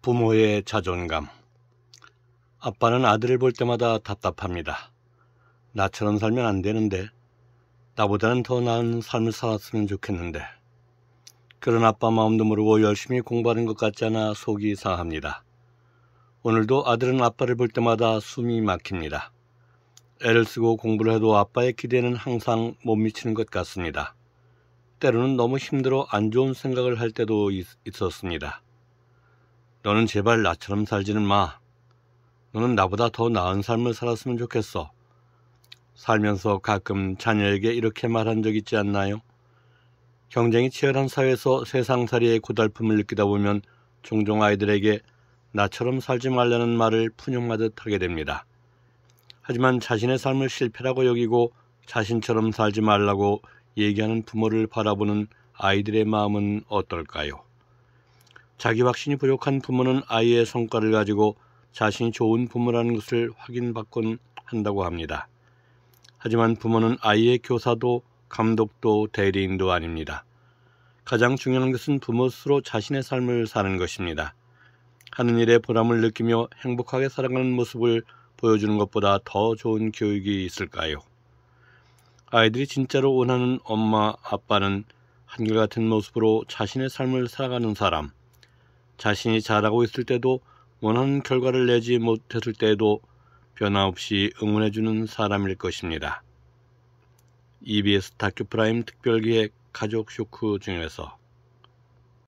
부모의 자존감. 아빠는 아들을 볼 때마다 답답합니다. 나처럼 살면 안 되는데, 나보다는 더 나은 삶을 살았으면 좋겠는데. 그런 아빠 마음도 모르고 열심히 공부하는 것 같지 않아 속이 상합니다. 오늘도 아들은 아빠를 볼 때마다 숨이 막힙니다. 애를 쓰고 공부를 해도 아빠의 기대는 항상 못 미치는 것 같습니다. 때로는 너무 힘들어 안 좋은 생각을 할 때도 있, 있었습니다. 너는 제발 나처럼 살지는 마. 너는 나보다 더 나은 삶을 살았으면 좋겠어. 살면서 가끔 자녀에게 이렇게 말한 적 있지 않나요? 경쟁이 치열한 사회에서 세상살이의 고달픔을 느끼다 보면 종종 아이들에게 나처럼 살지 말라는 말을 푸념하듯 하게 됩니다. 하지만 자신의 삶을 실패라고 여기고 자신처럼 살지 말라고 얘기하는 부모를 바라보는 아이들의 마음은 어떨까요? 자기 확신이 부족한 부모는 아이의 성과를 가지고 자신이 좋은 부모라는 것을 확인받곤 한다고 합니다. 하지만 부모는 아이의 교사도 감독도 대리인도 아닙니다. 가장 중요한 것은 부모 스스로 자신의 삶을 사는 것입니다. 하는 일에 보람을 느끼며 행복하게 살아가는 모습을 보여주는 것보다 더 좋은 교육이 있을까요? 아이들이 진짜로 원하는 엄마, 아빠는 한결같은 모습으로 자신의 삶을 살아가는 사람, 자신이 잘하고 있을 때도 원하는 결과를 내지 못했을 때에도 변함없이 응원해주는 사람일 것입니다. EBS 다큐프라임 특별기획 가족 쇼크 중에서